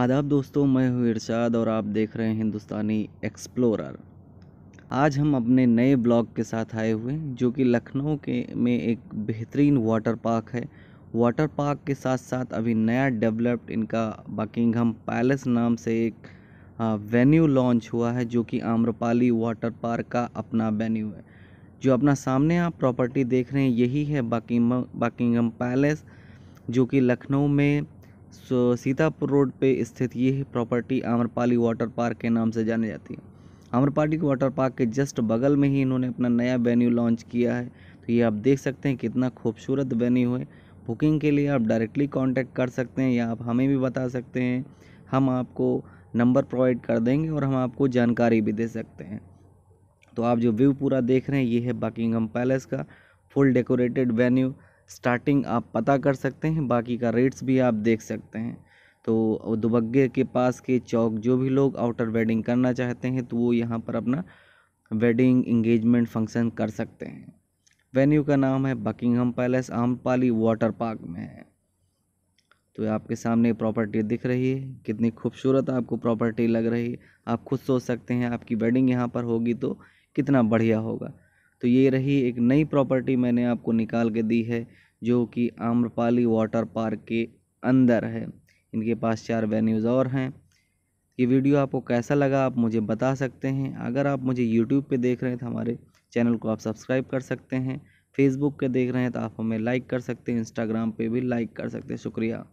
आदाब दोस्तों मैं हूँ इरशाद और आप देख रहे हैं हिंदुस्तानी एक्सप्लोरर आज हम अपने नए ब्लॉग के साथ आए हुए हैं जो कि लखनऊ के में एक बेहतरीन वाटर पार्क है वाटर पार्क के साथ साथ अभी नया डेवलप्ड इनका बकिंगम पैलेस नाम से एक वेन्यू लॉन्च हुआ है जो कि आम्रपाली वाटर पार्क का अपना वेन्यू है जो अपना सामने आप प्रॉपर्टी देख रहे हैं यही है बकिंगम बकिंगम पैलेस जो कि लखनऊ में सो सीतापुर रोड पे स्थित ये प्रॉपर्टी आम्रपाली वाटर पार्क के नाम से जानी जाती है आम्रपाली वाटर पार्क के जस्ट बगल में ही इन्होंने अपना नया वेन्यू लॉन्च किया है तो ये आप देख सकते हैं कितना खूबसूरत वेन्यू है बुकिंग के लिए आप डायरेक्टली कॉन्टैक्ट कर सकते हैं या आप हमें भी बता सकते हैं हम आपको नंबर प्रोवाइड कर देंगे और हम आपको जानकारी भी दे सकते हैं तो आप जो व्यू पूरा देख रहे हैं ये है बकिंगम पैलेस का फुल डेकोरेटेड वेन्यू स्टार्टिंग आप पता कर सकते हैं बाकी का रेट्स भी आप देख सकते हैं तो दुबग्गे के पास के चौक जो भी लोग आउटर वेडिंग करना चाहते हैं तो वो यहाँ पर अपना वेडिंग इंगेजमेंट फंक्शन कर सकते हैं वेन्यू का नाम है Buckingham Palace Amrapali water park में है तो आपके सामने प्रॉपर्टी दिख रही है कितनी खूबसूरत आपको प्रॉपर्टी लग रही है आप खुद सोच सकते हैं आपकी वेडिंग यहाँ पर होगी तो कितना बढ़िया होगा तो ये रही एक नई प्रॉपर्टी मैंने आपको निकाल के दी है जो कि आम्रपाली वाटर पार्क के अंदर है इनके पास चार वेन्यूज़ और हैं ये वीडियो आपको कैसा लगा आप मुझे बता सकते हैं अगर आप मुझे यूट्यूब पे देख रहे हैं तो हमारे चैनल को आप सब्सक्राइब कर सकते हैं फेसबुक पे देख रहे हैं तो आप हमें लाइक कर सकते हैं इंस्टाग्राम पे भी लाइक कर सकते हैं शुक्रिया